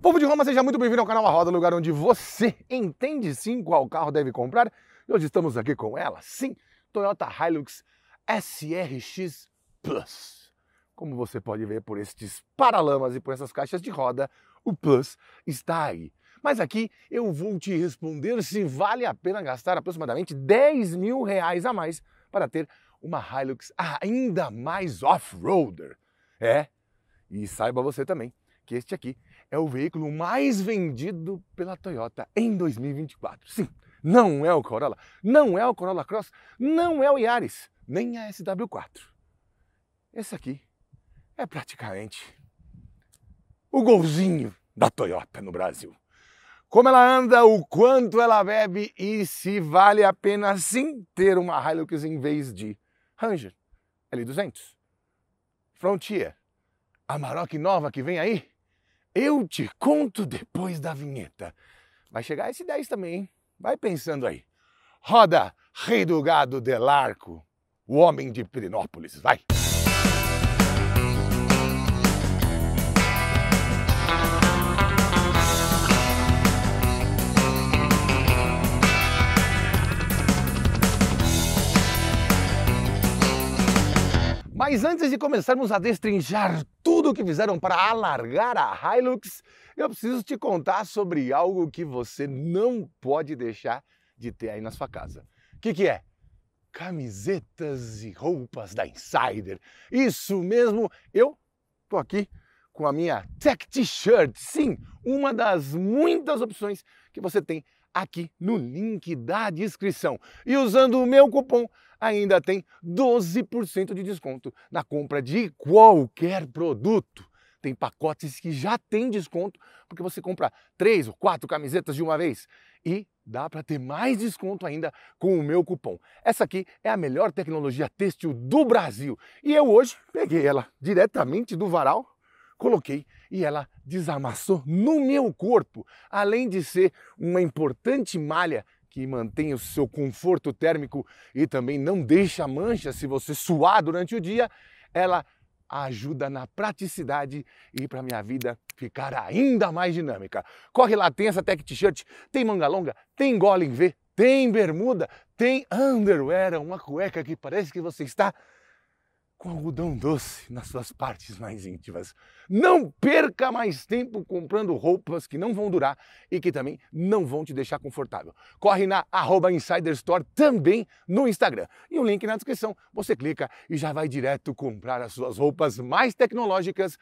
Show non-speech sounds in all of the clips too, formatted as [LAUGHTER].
Povo de Roma, seja muito bem-vindo ao canal A Roda, lugar onde você entende sim qual carro deve comprar. E hoje estamos aqui com ela, sim, Toyota Hilux SRX Plus. Como você pode ver por estes paralamas e por essas caixas de roda, o Plus está aí. Mas aqui eu vou te responder se vale a pena gastar aproximadamente 10 mil reais a mais para ter uma Hilux ainda mais off-roader. É, e saiba você também que este aqui é o veículo mais vendido pela Toyota em 2024. Sim, não é o Corolla, não é o Corolla Cross, não é o Yaris, nem a SW4. Esse aqui é praticamente o golzinho da Toyota no Brasil. Como ela anda, o quanto ela bebe e se vale a pena sim ter uma Hilux em vez de Ranger, L200, Frontier, a nova que vem aí eu te conto depois da vinheta. Vai chegar esse 10 também, hein? Vai pensando aí. Roda, rei do gado Delarco, o homem de Pirinópolis, vai! Mas antes de começarmos a destrinchar tudo, tudo o que fizeram para alargar a Hilux, eu preciso te contar sobre algo que você não pode deixar de ter aí na sua casa. O que, que é? Camisetas e roupas da Insider. Isso mesmo, eu tô aqui com a minha Tech T-shirt. Sim, uma das muitas opções que você tem aqui no link da descrição. E usando o meu cupom ainda tem 12% de desconto na compra de qualquer produto. Tem pacotes que já tem desconto, porque você compra três ou quatro camisetas de uma vez e dá para ter mais desconto ainda com o meu cupom. Essa aqui é a melhor tecnologia têxtil do Brasil e eu hoje peguei ela diretamente do varal, coloquei e ela desamassou no meu corpo, além de ser uma importante malha que mantém o seu conforto térmico e também não deixa mancha se você suar durante o dia, ela ajuda na praticidade e para minha vida ficar ainda mais dinâmica. Corre lá, tem essa tech t-shirt, tem manga longa, tem gola em V, tem bermuda, tem underwear, uma cueca que parece que você está com algodão doce nas suas partes mais íntimas. Não perca mais tempo comprando roupas que não vão durar e que também não vão te deixar confortável. Corre na arroba Insider Store também no Instagram. E o link na descrição. Você clica e já vai direto comprar as suas roupas mais tecnológicas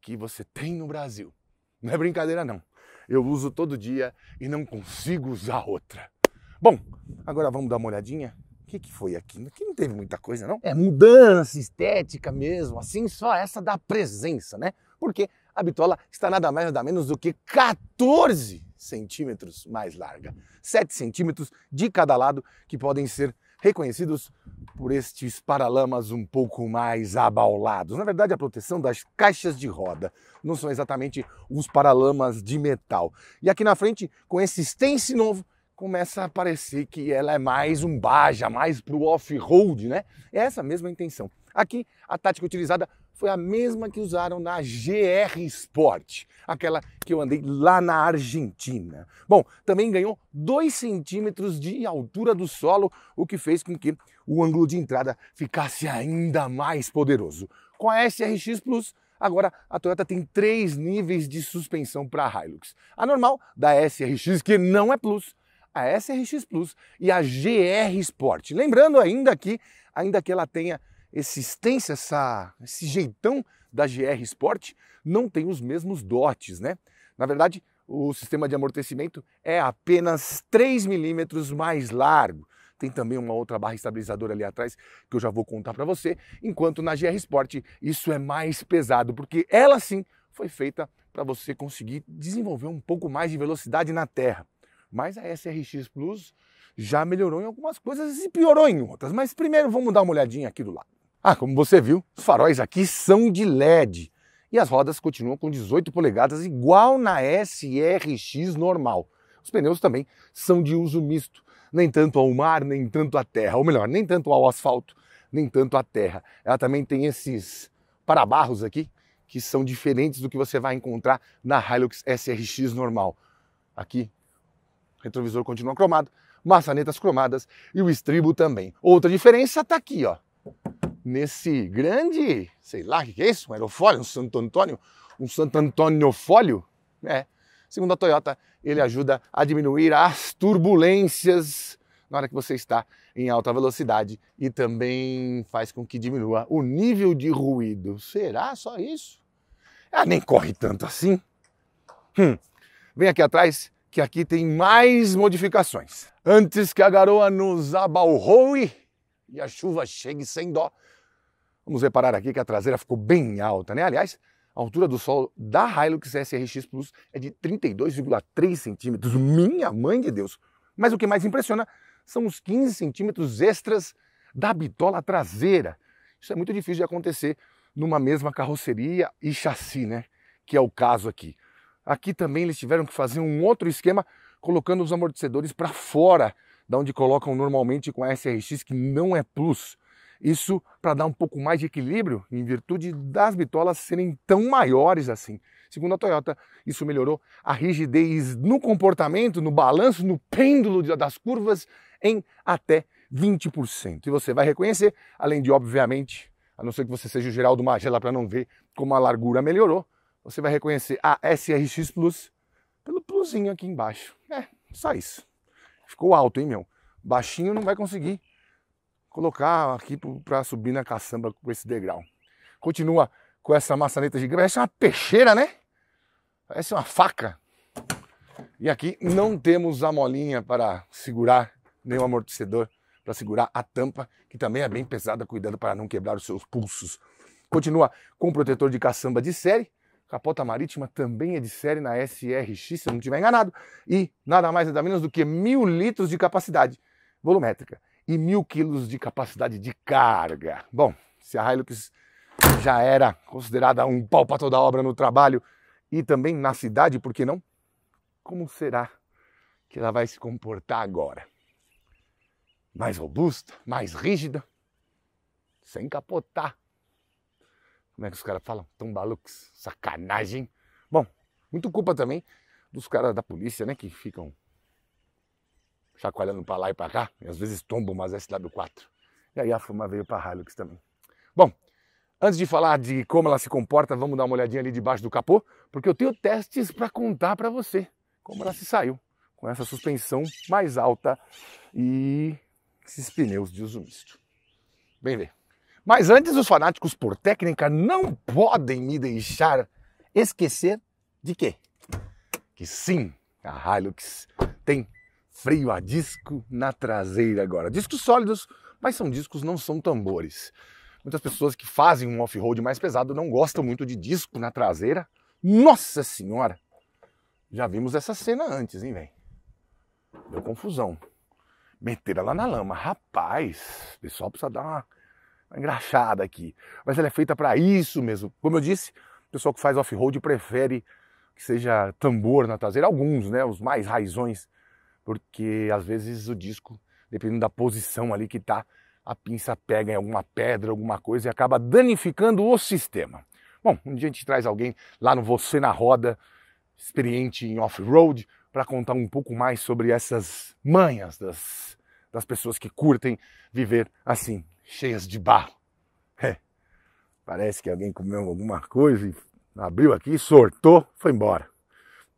que você tem no Brasil. Não é brincadeira não. Eu uso todo dia e não consigo usar outra. Bom, agora vamos dar uma olhadinha que, que foi aquilo? Que não teve muita coisa, não? É mudança estética mesmo, assim, só essa da presença, né? Porque a bitola está nada mais nada menos do que 14 centímetros mais larga. 7 centímetros de cada lado que podem ser reconhecidos por estes paralamas um pouco mais abaulados. Na verdade, a proteção das caixas de roda não são exatamente os paralamas de metal. E aqui na frente, com esse stance novo, começa a parecer que ela é mais um baja, mais para o off-road, né? É essa mesma intenção. Aqui, a tática utilizada foi a mesma que usaram na GR Sport, aquela que eu andei lá na Argentina. Bom, também ganhou 2 centímetros de altura do solo, o que fez com que o ângulo de entrada ficasse ainda mais poderoso. Com a SRX Plus, Agora, a Toyota tem três níveis de suspensão para a Hilux. A normal da SRX, que não é Plus, a SRX Plus e a GR Sport. Lembrando ainda que, ainda que ela tenha existência, essa, esse jeitão da GR Sport, não tem os mesmos dotes, né? Na verdade, o sistema de amortecimento é apenas 3 milímetros mais largo. Tem também uma outra barra estabilizadora ali atrás que eu já vou contar para você, enquanto na GR Sport isso é mais pesado, porque ela sim foi feita para você conseguir desenvolver um pouco mais de velocidade na terra. Mas a SRX Plus já melhorou em algumas coisas e piorou em outras. Mas primeiro vamos dar uma olhadinha aqui do lado. Ah, como você viu, os faróis aqui são de LED e as rodas continuam com 18 polegadas, igual na SRX normal. Os pneus também são de uso misto, nem tanto ao mar, nem tanto à terra, ou melhor, nem tanto ao asfalto, nem tanto à terra. Ela também tem esses parabarros aqui, que são diferentes do que você vai encontrar na Hilux SRX normal. Aqui retrovisor continua cromado, maçanetas cromadas e o estribo também. Outra diferença está aqui, ó. Nesse grande, sei lá o que, que, é isso, um aerofólio, um Santo Antônio, um Santo Antônio fólio, é. Né? Segundo a Toyota, ele ajuda a diminuir as turbulências na hora que você está em alta velocidade e também faz com que diminua o nível de ruído. Será só isso? Ela ah, nem corre tanto assim. Hum. Vem aqui atrás, que aqui tem mais modificações. Antes que a garoa nos abalroe e a chuva chegue sem dó, vamos reparar aqui que a traseira ficou bem alta, né? Aliás, a altura do solo da Hilux SRX Plus é de 32,3 centímetros. Minha mãe de Deus! Mas o que mais impressiona são os 15 centímetros extras da bitola traseira. Isso é muito difícil de acontecer numa mesma carroceria e chassi, né? Que é o caso aqui. Aqui também eles tiveram que fazer um outro esquema, colocando os amortecedores para fora da onde colocam normalmente com a SRX, que não é Plus. Isso para dar um pouco mais de equilíbrio, em virtude das bitolas serem tão maiores assim. Segundo a Toyota, isso melhorou a rigidez no comportamento, no balanço, no pêndulo das curvas em até 20%. E você vai reconhecer, além de, obviamente, a não ser que você seja o Geraldo Magela para não ver como a largura melhorou, você vai reconhecer a SRX Plus pelo plusinho aqui embaixo. É, só isso. Ficou alto, hein, meu? Baixinho não vai conseguir colocar aqui para subir na caçamba com esse degrau. Continua com essa maçaneta gigante. Parece uma peixeira, né? Parece uma faca. E aqui não temos a molinha para segurar, nem o amortecedor para segurar a tampa, que também é bem pesada, cuidando para não quebrar os seus pulsos. Continua com o protetor de caçamba de série, Capota Marítima também é de série na SRX, se eu não estiver enganado, e nada mais nada menos do que mil litros de capacidade volumétrica e mil quilos de capacidade de carga. Bom, se a Hilux já era considerada um pau para toda obra no trabalho e também na cidade, por que não? Como será que ela vai se comportar agora? Mais robusta, mais rígida, sem capotar como é que os caras falam? Tão malucos. Sacanagem. Bom, muito culpa também dos caras da polícia, né? Que ficam chacoalhando para lá e para cá. E às vezes tombam umas SW4. E aí a fuma veio para Hilux também. Bom, antes de falar de como ela se comporta, vamos dar uma olhadinha ali debaixo do capô, porque eu tenho testes para contar para você como ela se saiu com essa suspensão mais alta e esses pneus de uso misto. Bem ver. Mas antes, os fanáticos por técnica não podem me deixar esquecer de quê? Que sim, a Hilux tem freio a disco na traseira agora. Discos sólidos, mas são discos, não são tambores. Muitas pessoas que fazem um off-road mais pesado não gostam muito de disco na traseira. Nossa senhora! Já vimos essa cena antes, hein, velho? Deu confusão. meter ela na lama. Rapaz, o pessoal precisa dar uma engraxada aqui. Mas ela é feita para isso mesmo. Como eu disse, o pessoal que faz off-road prefere que seja tambor na traseira, alguns, né, os mais raizões, porque às vezes o disco, dependendo da posição ali que tá, a pinça pega em alguma pedra, alguma coisa e acaba danificando o sistema. Bom, um dia a gente traz alguém lá no Você na Roda, experiente em off-road, para contar um pouco mais sobre essas manhas das, das pessoas que curtem viver assim cheias de barro. É. Parece que alguém comeu alguma coisa e abriu aqui, sortou, foi embora.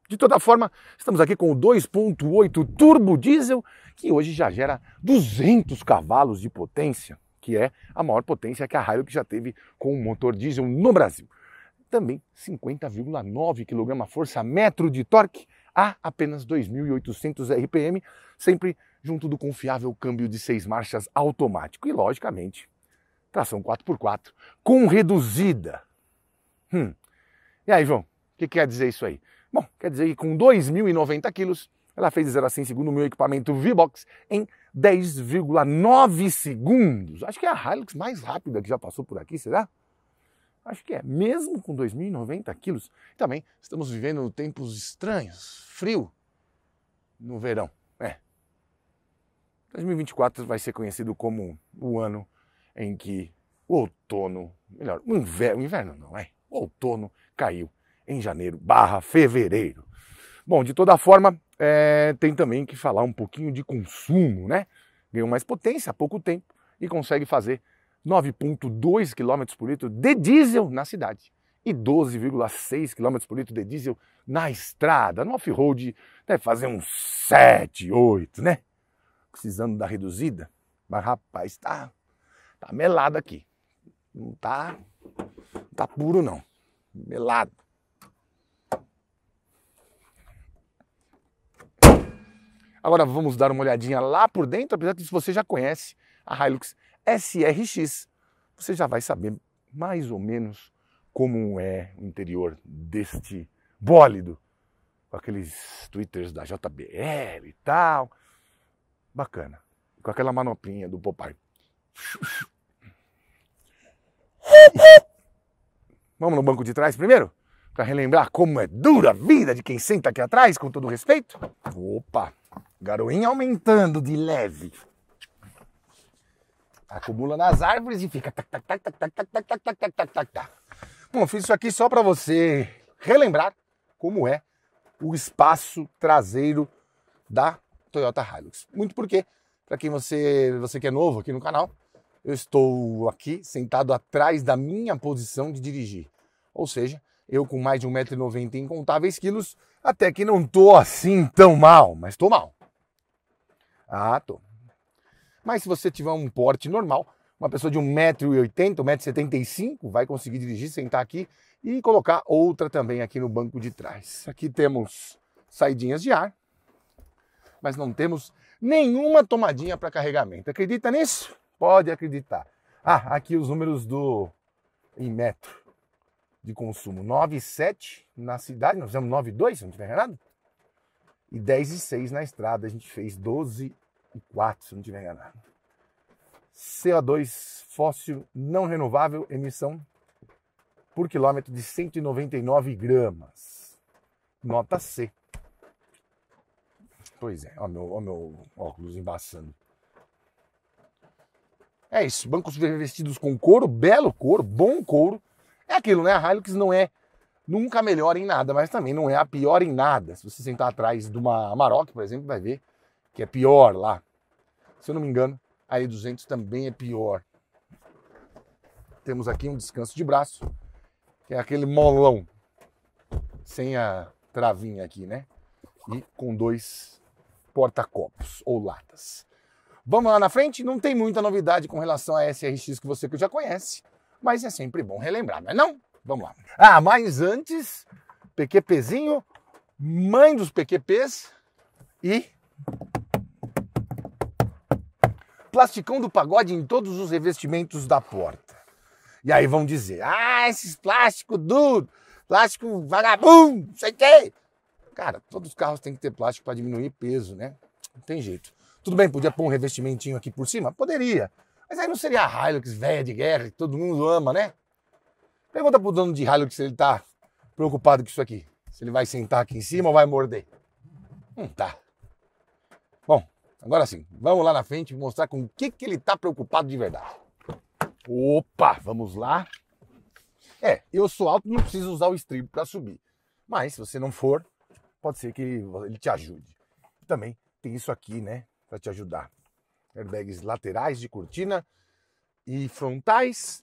De toda forma, estamos aqui com o 2.8 turbo diesel, que hoje já gera 200 cavalos de potência, que é a maior potência que a Hilux já teve com um motor diesel no Brasil. Também 50,9 kgfm metro de torque a apenas 2.800 RPM, sempre junto do confiável câmbio de seis marchas automático e, logicamente, tração 4x4 com reduzida. Hum. E aí, João, o que, quer dizer isso aí? Bom, quer dizer que com 2.090 quilos, ela fez 0 a 100 segundo o meu equipamento V-Box em 10,9 segundos. Acho que é a Hilux mais rápida que já passou por aqui, será? Acho que é. Mesmo com 2.090 quilos, também estamos vivendo tempos estranhos, frio no verão. 2024 vai ser conhecido como o ano em que o outono, melhor, o inverno, o inverno não é, o outono caiu em janeiro barra fevereiro. Bom, de toda forma, é, tem também que falar um pouquinho de consumo, né? Ganhou mais potência há pouco tempo e consegue fazer 9,2 km por litro de diesel na cidade e 12,6 km por litro de diesel na estrada. No off-road deve né? fazer uns 7, 8, né? precisando da reduzida, mas rapaz, tá, tá melado aqui. Não tá, não tá puro não. Melado. Agora vamos dar uma olhadinha lá por dentro, apesar disso você já conhece a Hilux SRX. Você já vai saber mais ou menos como é o interior deste bólido. Com aqueles twitters da JBL e tal bacana. Com aquela manoplinha do papai Vamos no banco de trás primeiro? Para relembrar como é dura a vida de quem senta aqui atrás, com todo respeito. Opa, garoinha aumentando de leve. Acumula nas árvores e fica tac, tac, tac, tac, tac, tac, tac, tac, tac, Bom, fiz isso aqui só para você relembrar como é o espaço traseiro da Toyota Hilux. Muito porque, para quem você, você que é novo aqui no canal, eu estou aqui sentado atrás da minha posição de dirigir. Ou seja, eu com mais de 1,90m e incontáveis quilos, até que não tô assim tão mal, mas tô mal. Ah, tô. Mas se você tiver um porte normal, uma pessoa de 1,80m, 1,75m vai conseguir dirigir, sentar aqui e colocar outra também aqui no banco de trás. Aqui temos saidinhas de ar, mas não temos nenhuma tomadinha para carregamento. Acredita nisso? Pode acreditar. Ah, aqui os números do em metro de consumo. 9,7 na cidade, nós fizemos 9,2, se não tiver enganado. E 10,6 na estrada, a gente fez 12,4, se não tiver enganado. CO2 fóssil não renovável, emissão por quilômetro de 199 gramas. Nota C. Pois é, ó meu, ó meu óculos embaçando. É isso, bancos revestidos com couro, belo couro, bom couro. É aquilo, né? A Hilux não é nunca a melhor em nada, mas também não é a pior em nada. Se você sentar atrás de uma Amarok, por exemplo, vai ver que é pior lá. Se eu não me engano, a E200 também é pior. Temos aqui um descanso de braço, que é aquele molão, sem a travinha aqui, né? E com dois porta-copos ou latas. Vamos lá na frente? Não tem muita novidade com relação à SRX que você que já conhece, mas é sempre bom relembrar, não é não? Vamos lá. Ah, mas antes, PQPzinho, mãe dos PQPs e plasticão do pagode em todos os revestimentos da porta. E aí vão dizer, ah, esses plásticos duro, plástico vagabundo, sei que. Cara, todos os carros têm que ter plástico para diminuir peso, né? Não tem jeito. Tudo bem, podia pôr um revestimentinho aqui por cima? Poderia. Mas aí não seria a Hilux velha de guerra que todo mundo ama, né? Pergunta pro dono de Hilux se ele tá preocupado com isso aqui. Se ele vai sentar aqui em cima ou vai morder. Não tá. Bom, agora sim, vamos lá na frente mostrar com o que, que ele tá preocupado de verdade. Opa, vamos lá. É, eu sou alto, não preciso usar o estribo para subir. Mas se você não for, pode ser que ele, te ajude. também tem isso aqui, né, para te ajudar. Airbags laterais de cortina e frontais.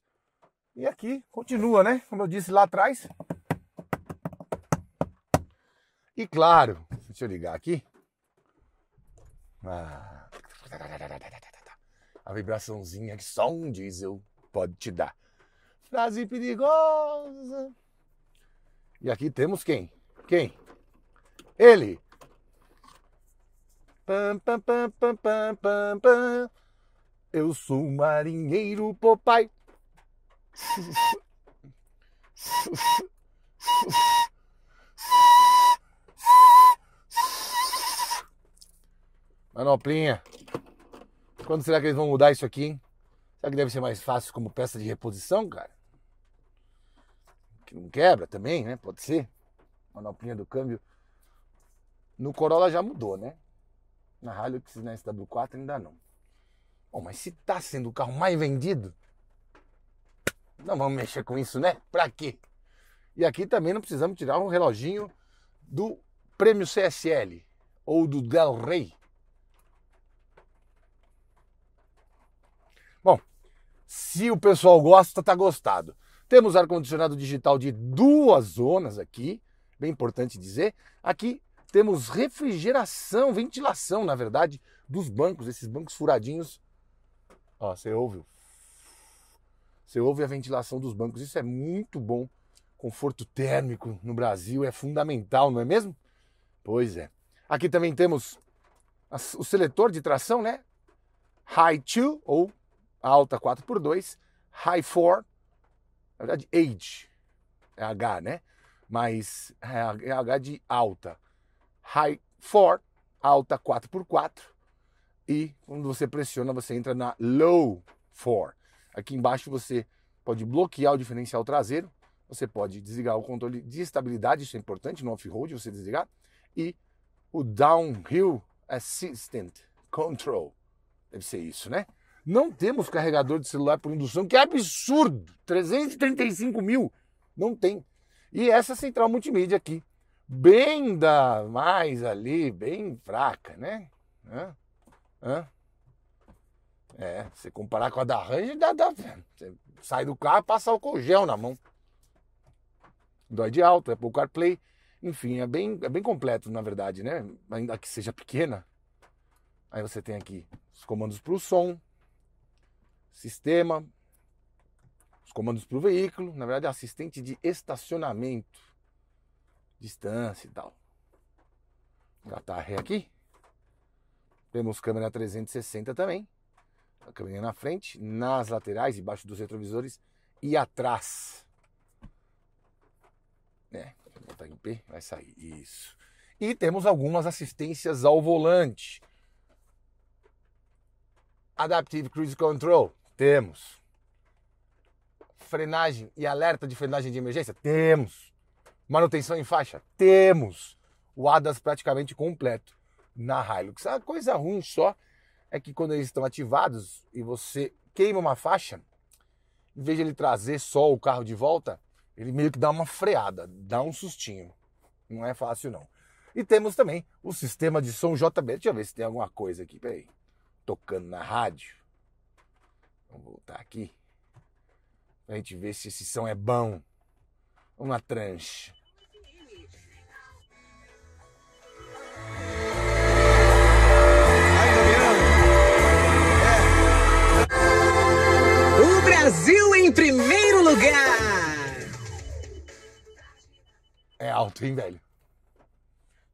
E aqui continua, né? Como eu disse lá atrás. E claro, deixa eu ligar aqui. Ah, a vibraçãozinha que só um diesel pode te dar. Frase perigosa. E aqui temos quem? Quem? Ele. Pam, pam, pam, pam, pam, pam, pam. Eu sou um marinheiro, papai. Manoplinha. Quando será que eles vão mudar isso aqui, hein? Será que deve ser mais fácil como peça de reposição, cara? Que não quebra também, né? Pode ser. Manoplinha do câmbio no Corolla já mudou, né? Na Hilux, na SW4 ainda não. Bom, mas se tá sendo o carro mais vendido, não vamos mexer com isso, né? Pra quê? E aqui também não precisamos tirar um reloginho do prêmio CSL ou do Del Rey. Bom, se o pessoal gosta, tá gostado. Temos ar-condicionado digital de duas zonas aqui, bem importante dizer. Aqui temos refrigeração, ventilação, na verdade, dos bancos, esses bancos furadinhos. Ó, você ouve. Você ouve a ventilação dos bancos. Isso é muito bom. Conforto térmico no Brasil é fundamental, não é mesmo? Pois é. Aqui também temos o seletor de tração, né? High 2 ou alta 4x2, High 4, na verdade, age, é H, né? Mas é H é de alta. High 4, alta 4x4. E quando você pressiona, você entra na Low 4. Aqui embaixo você pode bloquear o diferencial traseiro, você pode desligar o controle de estabilidade, isso é importante no off-road você desligar, e o Downhill Assistant Control. Deve ser isso, né? Não temos carregador de celular por indução, que é absurdo! 335 mil! Não tem. E essa central multimídia aqui, bem da mais ali, bem fraca, né? Hã? Hã? É, se comparar com a da Ranger, dá, dá, você sai do carro, passa o gel na mão. Dói de alto, é pro CarPlay. Enfim, é bem, é bem completo, na verdade, né? Ainda que seja pequena. Aí você tem aqui os comandos para o som, sistema, os comandos para o veículo, na verdade, assistente de estacionamento distância e tal. Catar ré aqui. Temos câmera 360 também. A câmera na frente, nas laterais, embaixo dos retrovisores e atrás. É, vou botar tá em P, vai sair. Isso. E temos algumas assistências ao volante. Adaptive Cruise Control, temos. Frenagem e alerta de frenagem de emergência, temos. Manutenção em faixa? Temos o ADAS praticamente completo na Hilux. A coisa ruim só é que quando eles estão ativados e você queima uma faixa, em vez de ele trazer só o carro de volta, ele meio que dá uma freada, dá um sustinho. Não é fácil não. E temos também o sistema de som JB. Deixa eu ver se tem alguma coisa aqui, peraí. Tocando na rádio. Vamos voltar aqui. Pra gente ver se esse som é bom. Uma tranche. Brasil em primeiro lugar. É alto, hein, velho?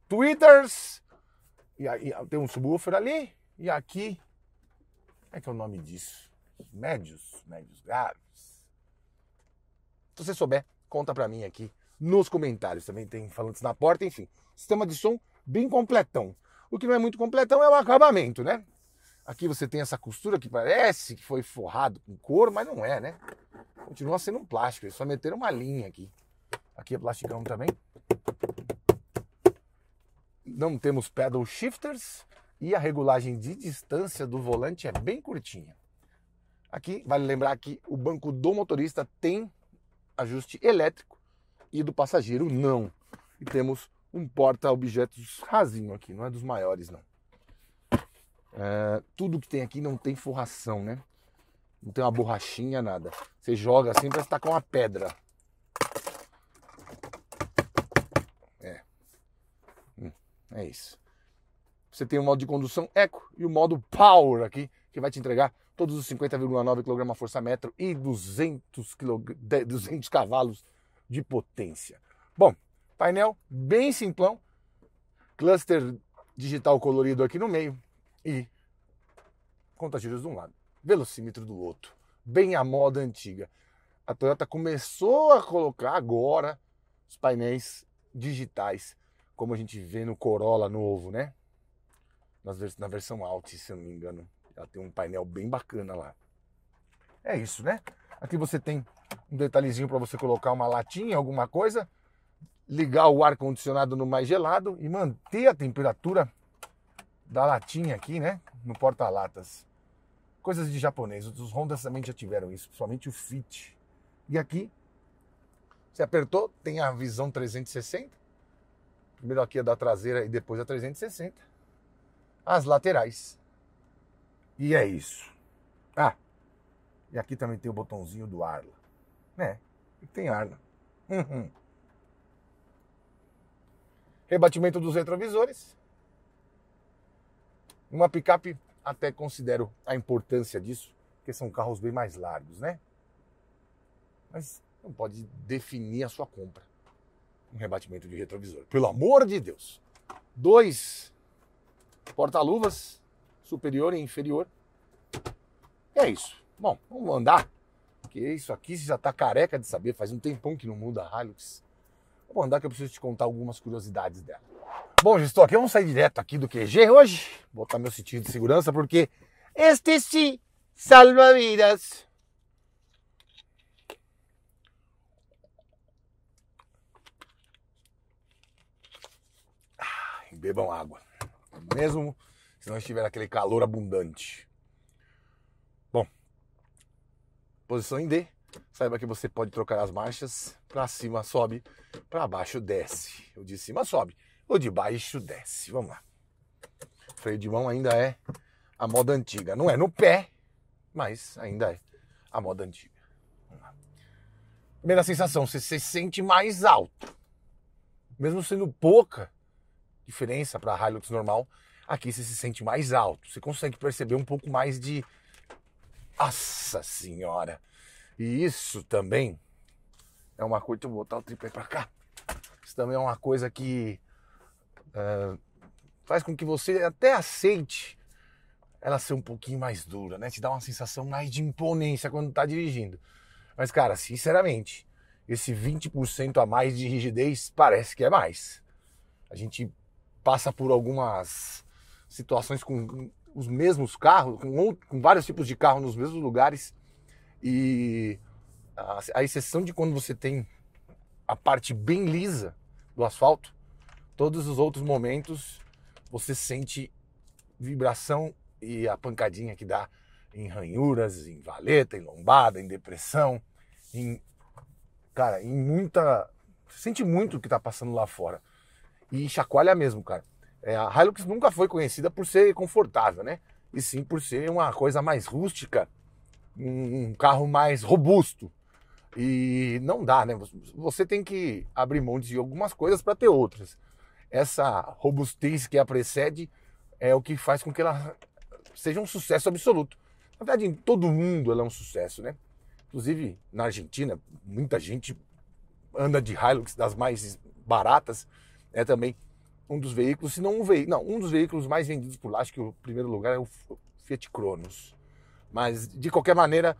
Twitters. E, aí, ah, tem um subwoofer ali. E aqui. Como é que é o nome disso? Médios, médios graves. Se você souber, conta pra mim aqui nos comentários. Também tem falantes na porta, enfim. Sistema de som bem completão. O que não é muito completão é o acabamento, né? Aqui você tem essa costura que parece que foi forrado com couro, mas não é, né? Continua sendo um plástico, eles só meteram uma linha aqui. Aqui é plasticão também. Não temos pedal shifters e a regulagem de distância do volante é bem curtinha. Aqui, vale lembrar que o banco do motorista tem ajuste elétrico e do passageiro não. E temos um porta-objetos rasinho aqui, não é dos maiores não. É, tudo que tem aqui não tem forração, né? Não tem uma borrachinha, nada. Você joga assim, parece tá com uma pedra. É. Hum, é isso. Você tem o modo de condução eco e o modo power aqui, que vai te entregar todos os 50,9 kg força metro e 200, kg, 200 cavalos de potência. Bom, painel bem simplão, cluster digital colorido aqui no meio, e contagiros de um lado, velocímetro do outro, bem à moda antiga. A Toyota começou a colocar agora os painéis digitais, como a gente vê no Corolla novo, né? Na versão Alt, se eu não me engano. Ela tem um painel bem bacana lá. É isso, né? Aqui você tem um detalhezinho para você colocar uma latinha, alguma coisa, ligar o ar condicionado no mais gelado e manter a temperatura da latinha aqui, né? No porta-latas. Coisas de japonês. Os Hondas também já tiveram isso, principalmente o Fit. E aqui, você apertou, tem a visão 360. Primeiro aqui a é da traseira e depois a 360. As laterais. E é isso. Ah, e aqui também tem o botãozinho do Arla. Né? Tem Arla. Uhum. Rebatimento dos retrovisores uma picape até considero a importância disso, porque são carros bem mais largos, né? Mas não pode definir a sua compra. Um rebatimento de retrovisor. Pelo amor de Deus! Dois porta-luvas, superior e inferior. E é isso. Bom, vamos andar. Porque isso aqui você já tá careca de saber, faz um tempão que não muda a Hilux. Vamos andar que eu preciso te contar algumas curiosidades dela. Bom, já estou aqui, vamos sair direto aqui do QG hoje. Botar meu sentido de segurança, porque este sim salva vidas. Bebam água, tá mesmo se não estiver aquele calor abundante. Bom, posição em D, saiba que você pode trocar as marchas. Para cima sobe, para baixo desce. Eu de cima sobe. O de baixo desce. Vamos lá. Freio de mão ainda é a moda antiga. Não é no pé, mas ainda é a moda antiga. Primeira sensação, você se sente mais alto. Mesmo sendo pouca diferença para a Hilux normal, aqui você se sente mais alto. Você consegue perceber um pouco mais de. Nossa Senhora! E isso também é uma coisa. Deixa eu botar o tripé para cá. Isso também é uma coisa que uh, faz com que você até aceite ela ser um pouquinho mais dura, né? Te dá uma sensação mais de imponência quando tá dirigindo. Mas, cara, sinceramente, esse 20% a mais de rigidez parece que é mais. A gente passa por algumas situações com os mesmos carros, com, outro, com vários tipos de carro nos mesmos lugares e a, a exceção de quando você tem a parte bem lisa do asfalto, Todos os outros momentos você sente vibração e a pancadinha que dá em ranhuras, em valeta, em lombada, em depressão, em cara, em muita sente muito o que tá passando lá fora. E chacoalha mesmo, cara. É, a Hilux nunca foi conhecida por ser confortável, né? E sim por ser uma coisa mais rústica, um, um carro mais robusto. E não dá, né? Você tem que abrir mão de algumas coisas para ter outras essa robustez que a precede é o que faz com que ela seja um sucesso absoluto. Na verdade, em todo mundo ela é um sucesso, né? Inclusive, na Argentina, muita gente anda de Hilux das mais baratas, é também um dos veículos, se não um veículo, não, um dos veículos mais vendidos por lá, acho que o primeiro lugar é o Fiat Cronos. Mas de qualquer maneira,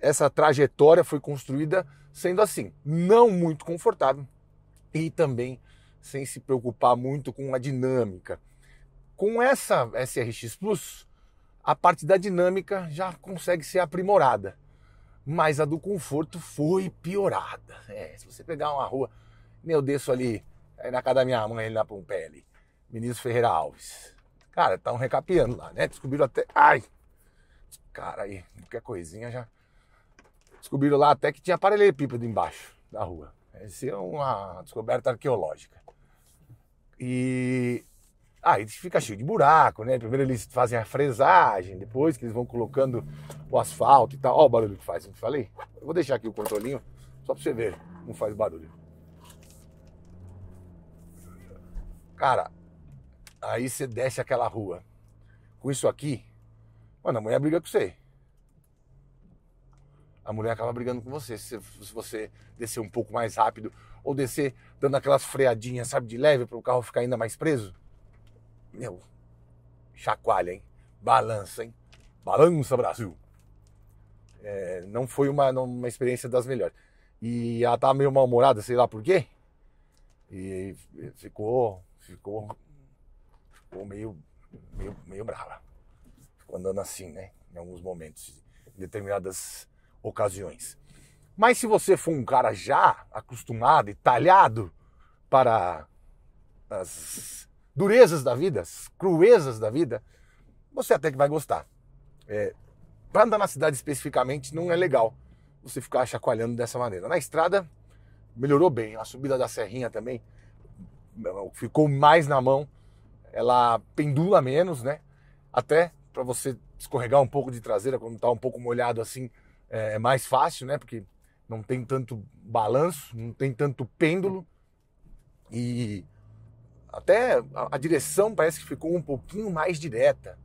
essa trajetória foi construída sendo assim, não muito confortável e também sem se preocupar muito com a dinâmica. Com essa SRX Plus, a parte da dinâmica já consegue ser aprimorada, mas a do conforto foi piorada. É, se você pegar uma rua, eu desço ali na casa da minha mãe, ali na Pompele, Ministro Ferreira Alves. Cara, estão tá recapeando lá, né? Descobriram até. Ai! Cara, aí, qualquer coisinha já. Descobriram lá até que tinha paralelepípedo embaixo da rua. Essa é uma descoberta arqueológica. E aí ah, fica cheio de buraco, né? Primeiro eles fazem a fresagem, depois que eles vão colocando o asfalto e tal. Ó o barulho que faz, eu falei? Eu vou deixar aqui o controlinho só pra você ver, não faz barulho. Cara, aí você desce aquela rua. Com isso aqui, mano, a mulher briga com você. A mulher acaba brigando com você. se você descer um pouco mais rápido, ou descer dando aquelas freadinhas, sabe, de leve para o carro ficar ainda mais preso? Meu, chacoalha, hein? Balança, hein? Balança, Brasil! É, não foi uma, uma experiência das melhores. E ela tá meio mal-humorada, sei lá por quê. E ficou, ficou, ficou meio, meio, meio brava. Ficou andando assim, né? Em alguns momentos, em determinadas ocasiões. Mas se você for um cara já acostumado e talhado para as durezas da vida, as cruezas da vida, você até que vai gostar. É, para andar na cidade especificamente não é legal você ficar chacoalhando dessa maneira. Na estrada melhorou bem, a subida da serrinha também ficou mais na mão, ela pendula menos, né? Até para você escorregar um pouco de traseira quando está um pouco molhado assim é, é mais fácil, né? Porque não tem tanto balanço, não tem tanto pêndulo e até a, direção parece que ficou um pouquinho mais direta.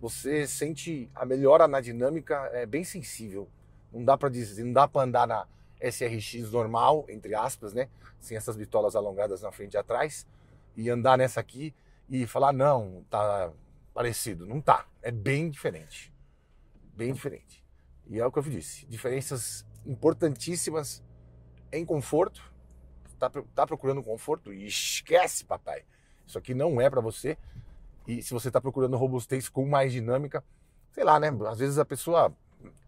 Você sente a melhora na dinâmica é bem sensível. Não dá para dizer, não dá para andar na SRX normal, entre aspas, né, sem essas bitolas alongadas na frente e atrás e andar nessa aqui e falar não, tá parecido, não tá. É bem diferente. Bem diferente. E é o que eu disse, diferenças importantíssimas em conforto. Tá, tá procurando conforto? Esquece, papai. Isso aqui não é para você. E se você está procurando robustez com mais dinâmica, sei lá, né? Às vezes a pessoa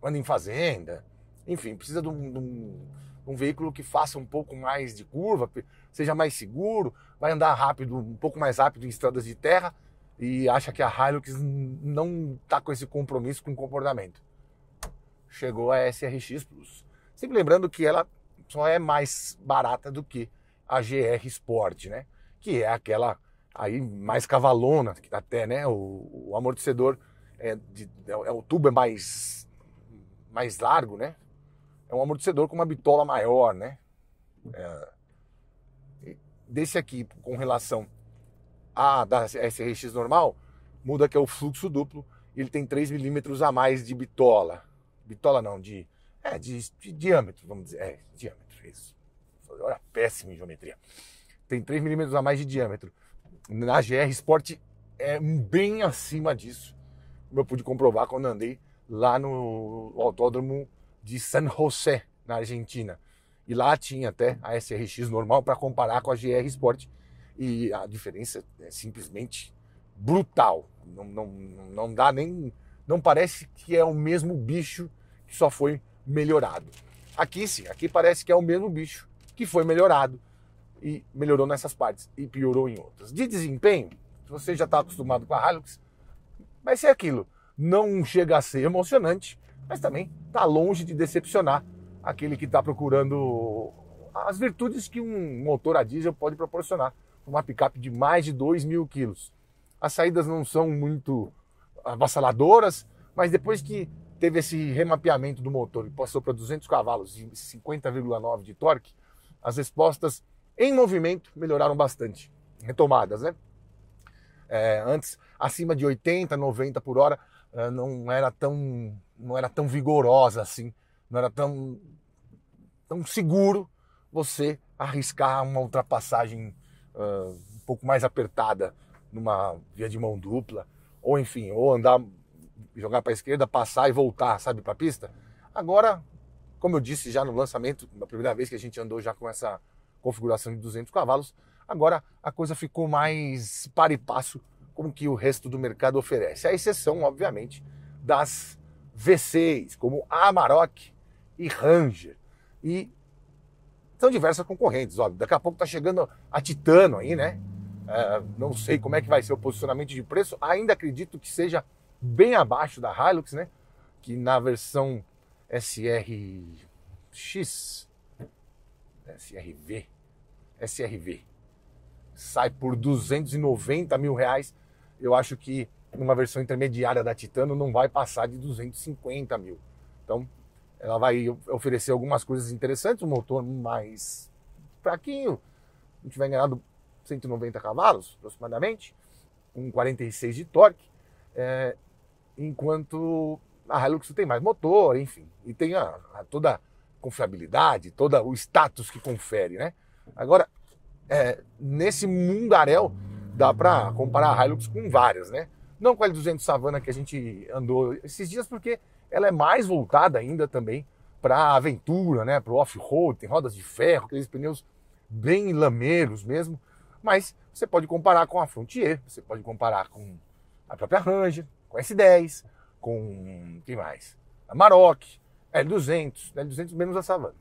anda em fazenda, enfim, precisa de um, de um, um veículo que faça um pouco mais de curva, seja mais seguro, vai andar rápido, um pouco mais rápido em estradas de terra e acha que a Hilux não está com esse compromisso com o comportamento. Chegou a SRX Plus. Sempre lembrando que ela só é mais barata do que a GR Sport, né? Que é aquela aí mais cavalona, até, né? O, o amortecedor é, de, é, é, o tubo é mais mais largo, né? É um amortecedor com uma bitola maior, né? É, desse aqui com relação à da SRX normal, muda que é o fluxo duplo, ele tem 3 milímetros a mais de bitola. Bitola não, de é, de, de diâmetro, vamos dizer. É, diâmetro, isso. Olha, péssima em geometria. Tem 3 milímetros a mais de diâmetro. Na GR Sport é bem acima disso, como eu pude comprovar quando andei lá no autódromo de San José, na Argentina. E lá tinha até a SRX normal para comparar com a GR Sport. E a diferença é simplesmente brutal. Não, não, não dá nem. Não parece que é o mesmo bicho que só foi melhorado. Aqui sim, aqui parece que é o mesmo bicho que foi melhorado e melhorou nessas partes e piorou em outras. De desempenho, se você já está acostumado com a Hilux, vai ser aquilo. Não chega a ser emocionante, mas também está longe de decepcionar aquele que está procurando as virtudes que um motor a diesel pode proporcionar. Uma picape de mais de 2 mil quilos. As saídas não são muito avassaladoras, mas depois que teve esse remapeamento do motor e passou para 200 cavalos e 50,9 de torque, as respostas em movimento melhoraram bastante. Retomadas, né? É, antes, acima de 80, 90 por hora, eh, não era tão, não era tão vigorosa assim, não era tão, tão seguro você arriscar uma ultrapassagem uh, um pouco mais apertada numa via de mão dupla, ou enfim, ou andar jogar para a esquerda, passar e voltar, sabe, para a pista. Agora, como eu disse já no lançamento, na primeira vez que a gente andou já com essa configuração de 200 cavalos, agora a coisa ficou mais par e passo com o que o resto do mercado oferece. A exceção, obviamente, das V6, como Amarok e Ranger. E são diversas concorrentes, óbvio. Daqui a pouco está chegando a Titano aí, né? Uh, não sei como é que vai ser o posicionamento de preço. Ainda acredito que seja bem abaixo da Hilux, né? Que na versão SRX, SRV, SRV, sai por 290 mil reais. Eu acho que numa versão intermediária da Titano não vai passar de 250 mil. Então, ela vai oferecer algumas coisas interessantes, um motor mais fraquinho, não tiver ganhado 190 cavalos aproximadamente, com 46 de torque. É, enquanto a Hilux tem mais motor, enfim, e tem a, a toda a confiabilidade, todo o status que confere, né? Agora, é, nesse mundaréu, dá para comparar a Hilux com várias, né? Não com a L200 Savana que a gente andou esses dias, porque ela é mais voltada ainda também para aventura, né? Para o off-road, tem rodas de ferro, aqueles pneus bem lameiros mesmo. Mas você pode comparar com a Frontier, você pode comparar com a própria Ranger, com S10, com. que mais? A Maroc, L200, né? L200 menos a Savannah.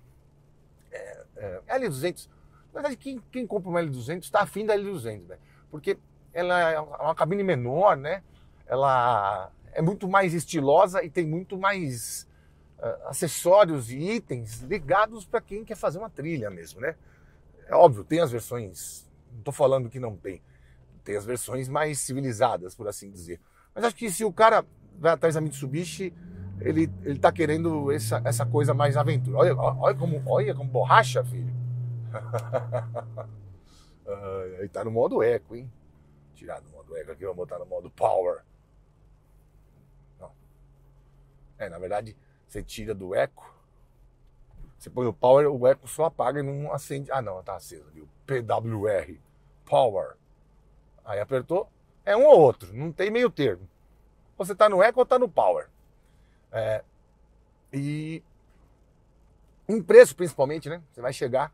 É, é, L200, na verdade, quem, quem compra uma L200 está afim da L200, né? Porque ela é, é uma cabine menor, né? Ela é muito mais estilosa e tem muito mais uh, acessórios e itens ligados para quem quer fazer uma trilha mesmo, né? É óbvio, tem as versões, não estou falando que não tem, tem as versões mais civilizadas, por assim dizer. Mas acho que se o cara vai atrás da Mitsubishi, ele, ele tá querendo essa, essa coisa mais aventura. Olha, olha, como, olha como borracha, filho. ele [LAUGHS] tá no modo eco, hein? Tirar do modo eco aqui, vamos botar no modo power. Não. É, na verdade, você tira do eco. Você põe o power, o eco só apaga e não acende. Ah, não, tá aceso, O PWR. Power. Aí apertou, é um ou outro, não tem meio termo. você está no eco ou está no power. É, e em preço, principalmente, né? Você vai chegar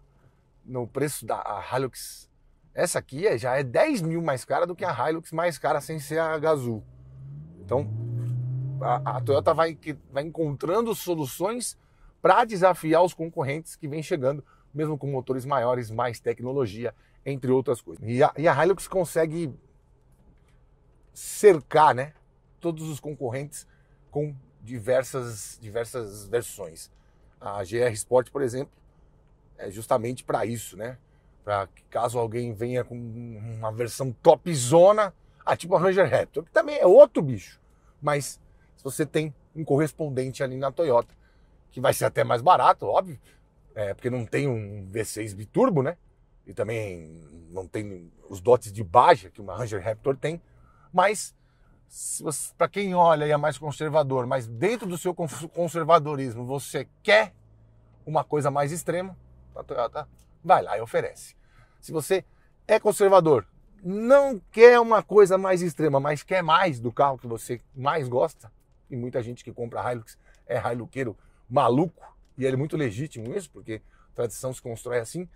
no preço da Hilux. Essa aqui é, já é 10 mil mais cara do que a Hilux mais cara sem ser a Gazoo. Então, a, a Toyota vai, que, vai encontrando soluções para desafiar os concorrentes que vêm chegando, mesmo com motores maiores, mais tecnologia, entre outras coisas. E a, e a Hilux consegue cercar né, todos os concorrentes com diversas, diversas versões. A GR Sport, por exemplo, é justamente para isso, né? Para que caso alguém venha com uma versão top zona ah, tipo a Ranger Raptor, que também é outro bicho. Mas se você tem um correspondente ali na Toyota, que vai ser até mais barato, óbvio, é, porque não tem um V6 biturbo, né? E também não tem os dotes de baixa que uma Ranger Raptor tem. Mas para quem olha e é mais conservador, mas dentro do seu conservadorismo você quer uma coisa mais extrema, a tá, Toyota tá, tá, vai lá e oferece. Se você é conservador, não quer uma coisa mais extrema, mas quer mais do carro que você mais gosta, e muita gente que compra Hilux é Hiluqueiro maluco, e ele é muito legítimo isso, porque tradição se constrói assim,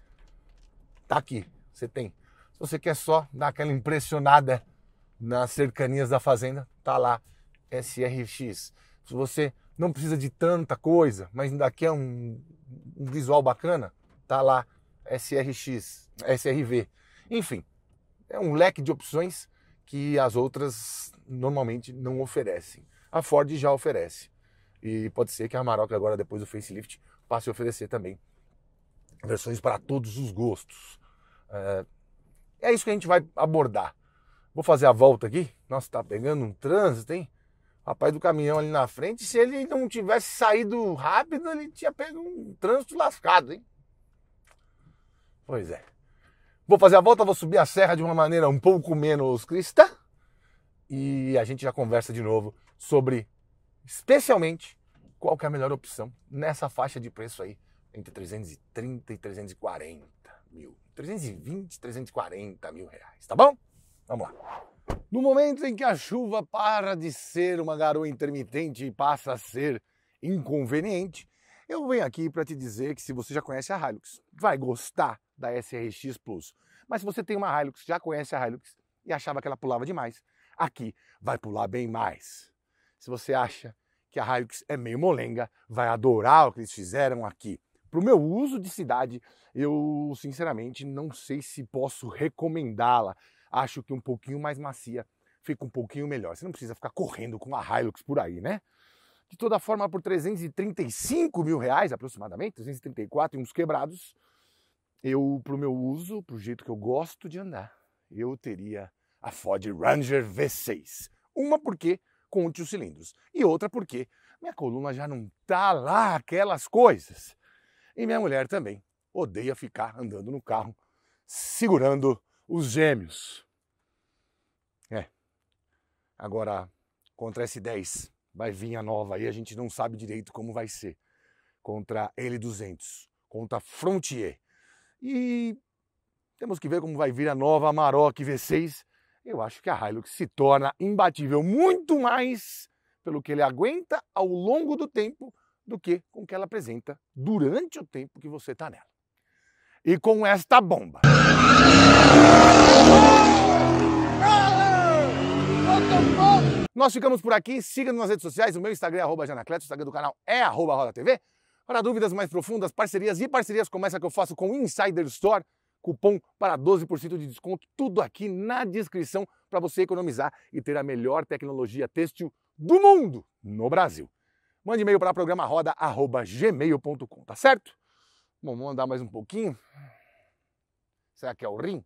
tá aqui, você tem. Se você quer só dar aquela impressionada nas cercanias da fazenda, tá lá SRX. Se você não precisa de tanta coisa, mas daqui é um, um visual bacana, tá lá SRX, SRV. Enfim, é um leque de opções que as outras normalmente não oferecem. A Ford já oferece. E pode ser que a Amarok agora depois do facelift passe a oferecer também versões para todos os gostos. É, é isso que a gente vai abordar Vou fazer a volta aqui. Nossa, tá pegando um trânsito, hein? Rapaz do caminhão ali na frente. Se ele não tivesse saído rápido, ele tinha pego um trânsito lascado, hein? Pois é. Vou fazer a volta, vou subir a serra de uma maneira um pouco menos cristã. E a gente já conversa de novo sobre, especialmente, qual que é a melhor opção nessa faixa de preço aí, entre 330 e 340 mil. 320, 340 mil reais, tá bom? Vamos lá. No momento em que a chuva para de ser uma garoa intermitente e passa a ser inconveniente, eu venho aqui para te dizer que se você já conhece a Hilux, vai gostar da SRX Plus. Mas se você tem uma Hilux, já conhece a Hilux e achava que ela pulava demais, aqui vai pular bem mais. Se você acha que a Hilux é meio molenga, vai adorar o que eles fizeram aqui. Para o meu uso de cidade, eu sinceramente não sei se posso recomendá-la acho que um pouquinho mais macia fica um pouquinho melhor. Você não precisa ficar correndo com uma Hilux por aí, né? De toda forma, por 335 mil reais aproximadamente, 334 e uns quebrados, eu, pro meu uso, pro jeito que eu gosto de andar, eu teria a Ford Ranger V6. Uma porque conte os cilindros e outra porque minha coluna já não tá lá aquelas coisas. E minha mulher também odeia ficar andando no carro segurando os gêmeos. É. Agora, contra S10, vai vir a nova aí, a gente não sabe direito como vai ser. Contra L200, contra Frontier. E temos que ver como vai vir a nova Amarok V6. Eu acho que a Hilux se torna imbatível muito mais pelo que ele aguenta ao longo do tempo do que com o que ela apresenta durante o tempo que você está nela. E com esta bomba. Nós ficamos por aqui. Siga-nos nas redes sociais. O meu Instagram é arroba Janacleto, o Instagram do canal é arroba Roda TV. Para dúvidas mais profundas, parcerias e parcerias como essa que eu faço com o Insider Store, cupom para 12% de desconto, tudo aqui na descrição para você economizar e ter a melhor tecnologia têxtil do mundo no Brasil. Mande e-mail para programaroda.gmail.com, tá certo? vamos andar mais um pouquinho. Será que é o rim?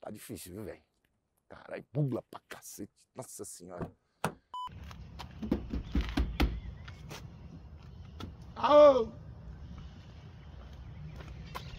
Tá difícil, viu, velho? Caralho, bula pra cacete. Nossa senhora. Aô!